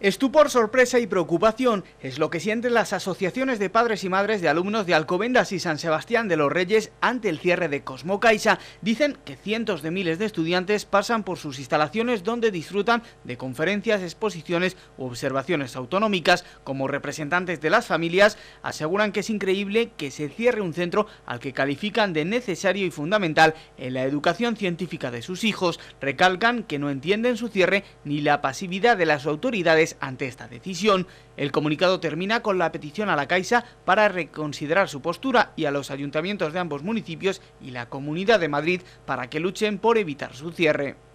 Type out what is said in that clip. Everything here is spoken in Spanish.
Estupor, sorpresa y preocupación es lo que sienten las asociaciones de padres y madres de alumnos de Alcobendas y San Sebastián de los Reyes ante el cierre de Cosmocaixa. Dicen que cientos de miles de estudiantes pasan por sus instalaciones donde disfrutan de conferencias, exposiciones u observaciones autonómicas. Como representantes de las familias, aseguran que es increíble que se cierre un centro al que califican de necesario y fundamental en la educación científica de sus hijos. Recalcan que no entienden su cierre ni la pasividad de las autoridades ante esta decisión. El comunicado termina con la petición a la Caixa para reconsiderar su postura y a los ayuntamientos de ambos municipios y la Comunidad de Madrid para que luchen por evitar su cierre.